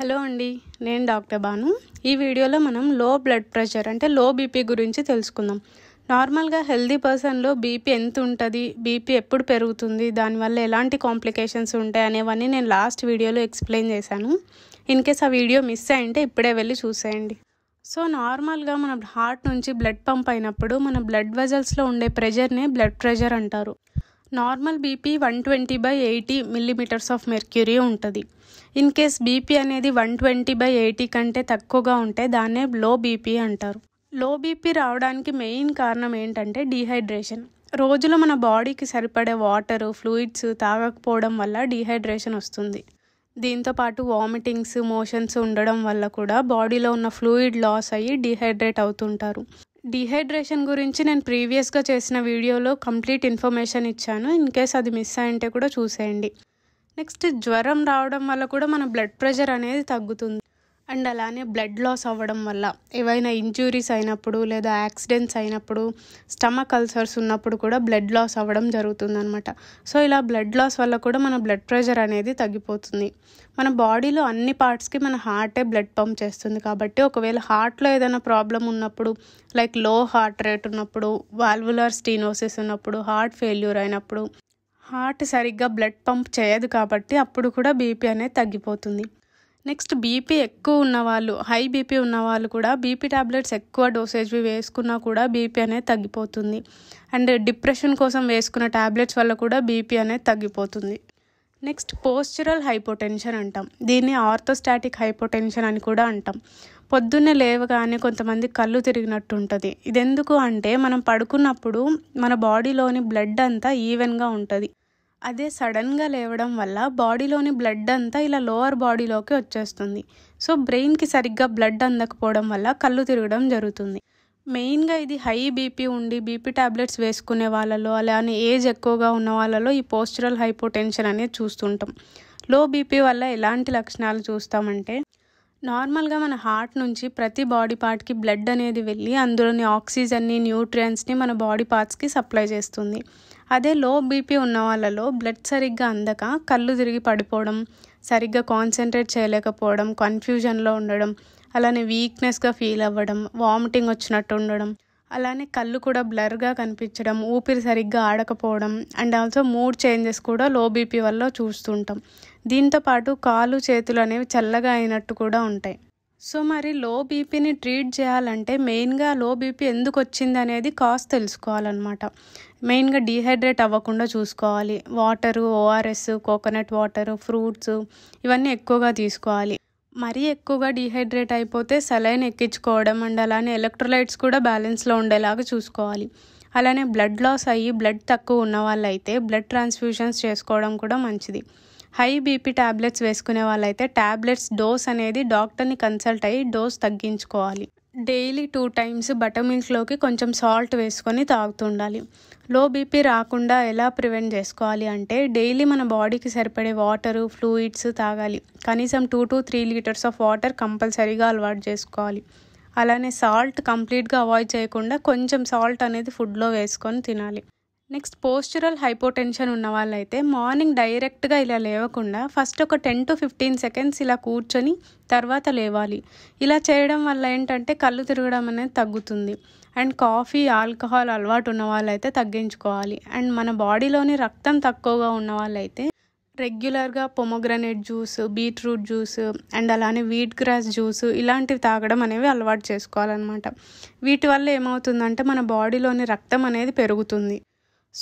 hello అండి నేను doctor Banu ఈ వీడియోలో మనం లో బ్లడ్ ప్రెషర్ అంటే లో బీపీ గురించి తెలుసుకుందాం నార్మల్గా హెల్దీ పర్సన్లో బీపీ ఎంత ఉంటుంది బీపీ ఎప్పుడు పెరుగుతుంది దానివల్ల ఎలాంటి కాంప్లికేషన్స్ ఉంటాయి అనేవన్నీ నేను లాస్ట్ వీడియోలో ఎక్స్ప్లెయిన్ చేశాను ఇన్ కేస్ ఆ వీడియో మిస్ అయింటే ఇప్పుడే వెళ్ళి చూసేయండి సో నార్మల్గా మన హార్ట్ నుంచి బ్లడ్ పంప్ అయినప్పుడు మన బ్లడ్ వెజల్స్లో ఉండే ప్రెషర్నే బ్లడ్ ప్రెషర్ అంటారు normal BP one twenty by eighty millimetres of mercury ఉంటుంది ఇన్ కేస్ బీపీ అనేది వన్ ట్వంటీ బై ఎయిటీ కంటే తక్కువగా ఉంటే దాన్నే లో బీపీ అంటారు లో బీపీ రావడానికి మెయిన్ కారణం ఏంటంటే డీహైడ్రేషన్ రోజులో మన బాడీకి సరిపడే వాటర్ ఫ్లూయిడ్స్ తాగకపోవడం వల్ల డీహైడ్రేషన్ వస్తుంది దీంతోపాటు వామిటింగ్స్ మోషన్స్ ఉండడం వల్ల కూడా బాడీలో ఉన్న ఫ్లూయిడ్ లాస్ అయ్యి డీహైడ్రేట్ అవుతుంటారు డిహైడ్రేషన్ గురించి నేను ప్రీవియస్గా చేసిన వీడియోలో కంప్లీట్ ఇన్ఫర్మేషన్ ఇచ్చాను ఇన్ కేస్ అది మిస్ అయింటే కూడా చూసేయండి నెక్స్ట్ జ్వరం రావడం వల్ల కూడా మన బ్లడ్ ప్రెషర్ అనేది తగ్గుతుంది అండ్ అలానే బ్లడ్ లాస్ అవ్వడం వల్ల ఏవైనా ఇంజ్యూరీస్ అయినప్పుడు లేదా యాక్సిడెంట్స్ అయినప్పుడు స్టమక్ అల్సర్స్ ఉన్నప్పుడు కూడా బ్లడ్ లాస్ అవ్వడం జరుగుతుందనమాట సో ఇలా బ్లడ్ లాస్ వల్ల కూడా మన బ్లడ్ ప్రెషర్ అనేది తగ్గిపోతుంది మన బాడీలో అన్ని పార్ట్స్కి మన హార్టే బ్లడ్ పంప్ చేస్తుంది కాబట్టి ఒకవేళ హార్ట్లో ఏదైనా ప్రాబ్లం ఉన్నప్పుడు లైక్ లో హార్ట్ రేట్ ఉన్నప్పుడు వాల్వులర్ స్టీనోసిస్ ఉన్నప్పుడు హార్ట్ ఫెయిల్యూర్ అయినప్పుడు హార్ట్ సరిగ్గా బ్లడ్ పంప్ చేయదు కాబట్టి అప్పుడు కూడా బీపీ అనేది తగ్గిపోతుంది నెక్స్ట్ బీపీ ఎక్కువ ఉన్నవాళ్ళు హై బీపీ ఉన్నవాళ్ళు కూడా బీపీ ట్యాబ్లెట్స్ ఎక్కువ డోసేజ్వి వేసుకున్నా కూడా బీపీ అనేది తగ్గిపోతుంది అండ్ డిప్రెషన్ కోసం వేసుకున్న ట్యాబ్లెట్స్ వల్ల కూడా బీపీ అనేది తగ్గిపోతుంది నెక్స్ట్ పోస్చురల్ హైపోటెన్షన్ అంటాం దీన్ని ఆర్థోస్టాటిక్ హైపోటెన్షన్ అని కూడా అంటాం పొద్దున్నే లేవగానే కొంతమంది కళ్ళు తిరిగినట్టు ఉంటుంది ఇదెందుకు అంటే మనం పడుకున్నప్పుడు మన బాడీలోని బ్లడ్ అంతా ఈవెన్గా ఉంటుంది అదే సడన్గా లేవడం వల్ల బాడీలోని బ్లడ్ అంతా ఇలా లోవర్ బాడీలోకి వచ్చేస్తుంది సో బ్రెయిన్కి సరిగ్గా బ్లడ్ అందకపోవడం వల్ల కళ్ళు తిరగడం జరుగుతుంది మెయిన్గా ఇది హై బీపీ ఉండి బీపీ ట్యాబ్లెట్స్ వేసుకునే వాళ్ళలో అలానే ఏజ్ ఎక్కువగా ఉన్న వాళ్ళలో ఈ పోస్టరల్ హైపోటెన్షన్ అనేది చూస్తుంటాం లో బీపీ వల్ల ఎలాంటి లక్షణాలు చూస్తామంటే నార్మల్గా మన హార్ట్ నుంచి ప్రతి బాడీ పార్ట్కి బ్లడ్ అనేది వెళ్ళి అందులోని ఆక్సిజన్ని న్యూట్రియన్స్ని మన బాడీ పార్ట్స్కి సప్లై చేస్తుంది అదే లో బీపీ ఉన్న వాళ్ళలో బ్లడ్ సరిగ్గా అందక కళ్ళు తిరిగి పడిపోవడం సరిగ్గా కాన్సన్ట్రేట్ చేయలేకపోవడం కన్ఫ్యూజన్లో ఉండడం అలానే వీక్నెస్గా ఫీల్ అవ్వడం వామిటింగ్ వచ్చినట్టు ఉండడం అలానే కళ్ళు కూడా బ్లర్గా కనిపించడం ఊపిరి సరిగ్గా ఆడకపోవడం అండ్ ఆల్సో మూడ్ చేంజెస్ కూడా లో బీపీ వల్ల చూస్తుంటాం దీంతోపాటు కాలు చేతులు అనేవి చల్లగా అయినట్టు కూడా ఉంటాయి సో మరి లో బీపీని ట్రీట్ చేయాలంటే మెయిన్గా లో బీపీ ఎందుకు వచ్చింది అనేది కాస్ట్ తెలుసుకోవాలన్నమాట మెయిన్గా డీహైడ్రేట్ అవ్వకుండా చూసుకోవాలి water ORS coconut water fruits ఇవన్నీ ఎక్కువగా తీసుకోవాలి మరీ ఎక్కువగా డీహైడ్రేట్ అయిపోతే సెలైన్ ఎక్కించుకోవడం అండ్ అలానే ఎలక్ట్రోలైట్స్ కూడా బ్యాలెన్స్లో ఉండేలాగా చూసుకోవాలి అలానే బ్లడ్ లాస్ అయ్యి బ్లడ్ తక్కువ ఉన్న వాళ్ళైతే బ్లడ్ ట్రాన్స్ఫ్యూషన్స్ చేసుకోవడం కూడా మంచిది హై బీపీ ట్యాబ్లెట్స్ వేసుకునే వాళ్ళైతే ట్యాబ్లెట్స్ డోస్ అనేది డాక్టర్ని కన్సల్ట్ అయ్యి డోస్ తగ్గించుకోవాలి డైలీ టూ టైమ్స్ బటర్ మిల్క్లోకి కొంచెం సాల్ట్ వేసుకొని తాగుతుండాలి లో బీపీ రాకుండా ఎలా ప్రివెంట్ చేసుకోవాలి అంటే డైలీ మన బాడీకి సరిపడే వాటరు ఫ్లూయిడ్స్ తాగాలి కనీసం two to three litres of water కంపల్సరీగా అలవాటు చేసుకోవాలి అలానే సాల్ట్ కంప్లీట్గా అవాయిడ్ చేయకుండా కొంచెం సాల్ట్ అనేది ఫుడ్లో వేసుకొని తినాలి నెక్స్ట్ పోస్చరల్ హైపోటెన్షన్ ఉన్న వాళ్ళైతే మార్నింగ్ డైరెక్ట్గా ఇలా లేవకుండా ఫస్ట్ ఒక టెన్ టు ఫిఫ్టీన్ సెకండ్స్ ఇలా కూర్చొని తర్వాత లేవాలి ఇలా చేయడం వల్ల ఏంటంటే కళ్ళు తిరగడం అనేది తగ్గుతుంది అండ్ కాఫీ ఆల్కహాల్ అలవాటు ఉన్న వాళ్ళైతే తగ్గించుకోవాలి అండ్ మన బాడీలోని రక్తం తక్కువగా ఉన్న వాళ్ళైతే రెగ్యులర్గా pomegranate juice beetroot juice and అలానే వీట్ గ్రాస్ జ్యూస్ ఇలాంటివి తాగడం అనేవి అలవాటు చేసుకోవాలన్నమాట వీటి వల్ల ఏమవుతుందంటే మన బాడీలోని రక్తం అనేది పెరుగుతుంది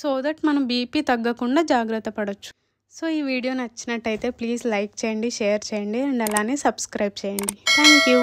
సో దట్ మనం బీపీ తగ్గకుండా జాగ్రత్త పడవచ్చు సో ఈ వీడియో నచ్చినట్టయితే ప్లీజ్ లైక్ చేయండి షేర్ చేయండి అండ్ అలానే సబ్స్క్రైబ్ చేయండి థ్యాంక్ యూ